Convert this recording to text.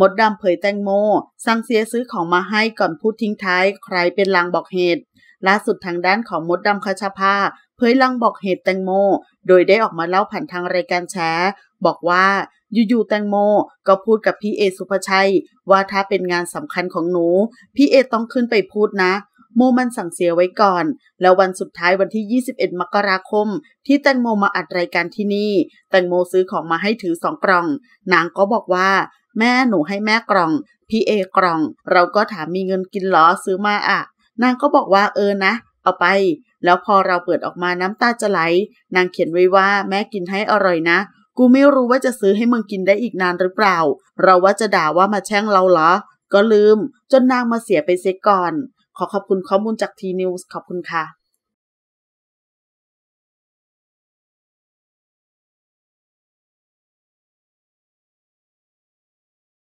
มดดำเผยแตงโมสั่งเสียซื้อของมาให้ก่อนพูดทิ้งท้าย ใครเป็นลางบอกเหตุล่าสุดทางด้านของมดดำคชภาเผยลางบอกเหตุแตงโม โดยได้ออกมาเล่าผ่านทางรายการแชร์บอกว่าอยู่ๆแตงโม ก็พูดกับพี่เอสุภชัย ว่าถ้าเป็นงานสำคัญของหนูพี่เอต้องขึ้นไปพูดนะ โมมันสั่งเสียไว้ก่อน แล้ววันสุดท้ายวันที่ 21 มกราคม ที่แตงโมมาอัดรายการที่นี่ แตงโมซื้อของมาให้ถือสองกล่องนางก็บอกว่าแม่หนูให้แม่กล่อง พี่เอกล่อง เราก็ถามมีเงินกินหรอซื้อมาอะ นางก็บอกว่าเออนะ เอาไป แล้วพอเราเปิดออกมาน้ำตาจะไหล นางเขียนไว้ว่าแม่กินให้อร่อยนะ กูไม่รู้ว่าจะซื้อให้มึงกินได้อีกนานหรือเปล่า เราว่าจะด่าว่ามาแช่งเราเหรอ ก็ลืม จนนางมาเสียไปเสียก่อน ขอขอบคุณข้อมูลจากทีนิวส์ขอบคุณค่ะ